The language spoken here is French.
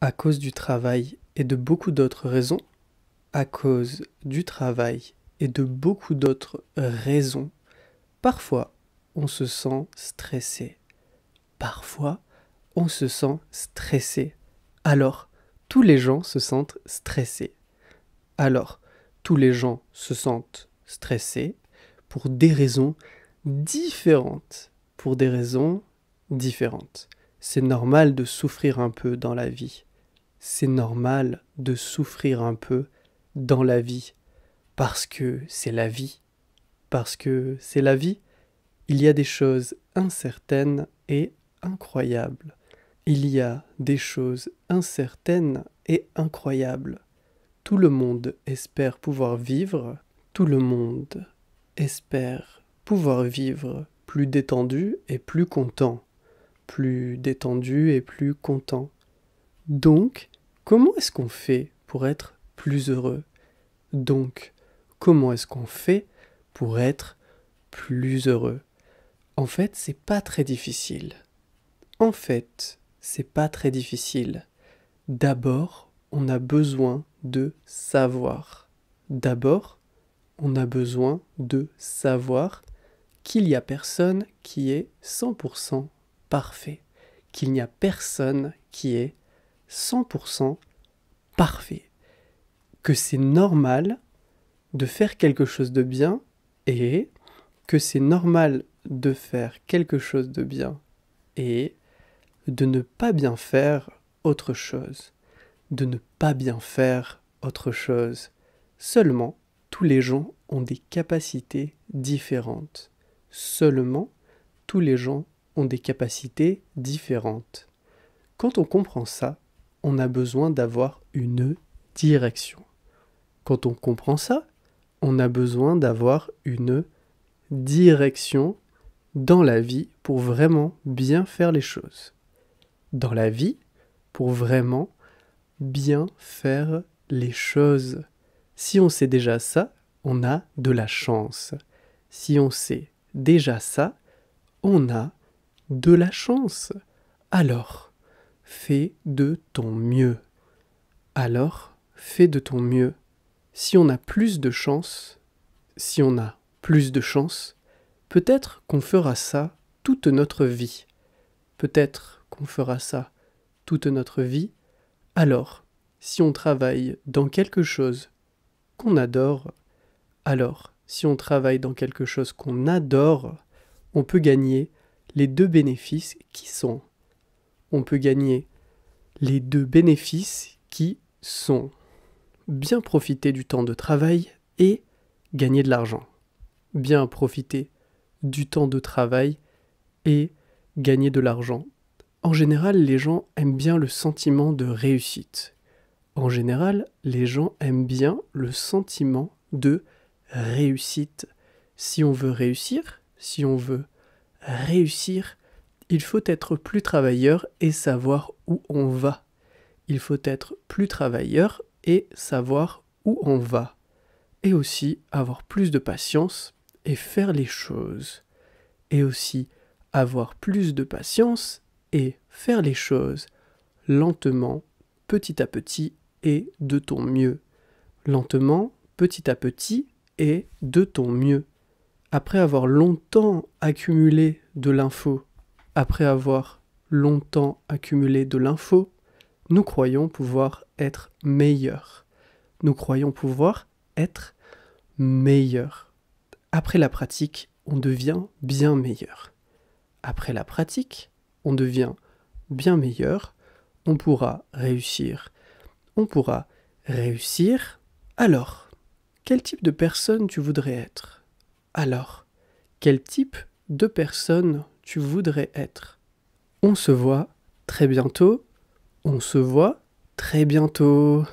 à cause du travail et de beaucoup d'autres raisons, à cause du travail et de beaucoup d'autres raisons, parfois on se sent stressé. Parfois on se sent stressé. Alors, tous les gens se sentent stressés. Alors, tous les gens se sentent stressés pour des raisons différentes. Pour des raisons différentes. C'est normal de souffrir un peu dans la vie c'est normal de souffrir un peu dans la vie, parce que c'est la vie, parce que c'est la vie, il y a des choses incertaines et incroyables. Il y a des choses incertaines et incroyables. Tout le monde espère pouvoir vivre, tout le monde espère pouvoir vivre plus détendu et plus content, plus détendu et plus content. Donc, comment est-ce qu'on fait pour être plus heureux Donc, comment est-ce qu'on fait pour être plus heureux En fait, c'est pas très difficile. En fait, c'est pas très difficile. D'abord, on a besoin de savoir. D'abord, on a besoin de savoir qu'il n'y a personne qui est 100% parfait, qu'il n'y a personne qui est 100% parfait. Que c'est normal de faire quelque chose de bien et que c'est normal de faire quelque chose de bien et de ne pas bien faire autre chose. De ne pas bien faire autre chose. Seulement, tous les gens ont des capacités différentes. Seulement, tous les gens ont des capacités différentes. Quand on comprend ça, on a besoin d'avoir une direction. Quand on comprend ça, on a besoin d'avoir une direction dans la vie pour vraiment bien faire les choses. Dans la vie, pour vraiment bien faire les choses. Si on sait déjà ça, on a de la chance. Si on sait déjà ça, on a de la chance. Alors, fais de ton mieux. Alors, fais de ton mieux. Si on a plus de chance, si on a plus de chance, peut-être qu'on fera ça toute notre vie. Peut-être qu'on fera ça toute notre vie. Alors, si on travaille dans quelque chose qu'on adore, alors, si on travaille dans quelque chose qu'on adore, on peut gagner les deux bénéfices qui sont on peut gagner les deux bénéfices qui sont bien profiter du temps de travail et gagner de l'argent. Bien profiter du temps de travail et gagner de l'argent. En général, les gens aiment bien le sentiment de réussite. En général, les gens aiment bien le sentiment de réussite. Si on veut réussir, si on veut réussir il faut être plus travailleur et savoir où on va. Il faut être plus travailleur et savoir où on va. Et aussi avoir plus de patience et faire les choses. Et aussi avoir plus de patience et faire les choses lentement, petit à petit et de ton mieux. Lentement, petit à petit et de ton mieux. Après avoir longtemps accumulé de l'info, après avoir longtemps accumulé de l'info, nous croyons pouvoir être meilleurs. Nous croyons pouvoir être meilleurs. Après la pratique, on devient bien meilleur. Après la pratique, on devient bien meilleur. On pourra réussir. On pourra réussir. Alors, quel type de personne tu voudrais être Alors, quel type de personne tu voudrais être. On se voit très bientôt. On se voit très bientôt.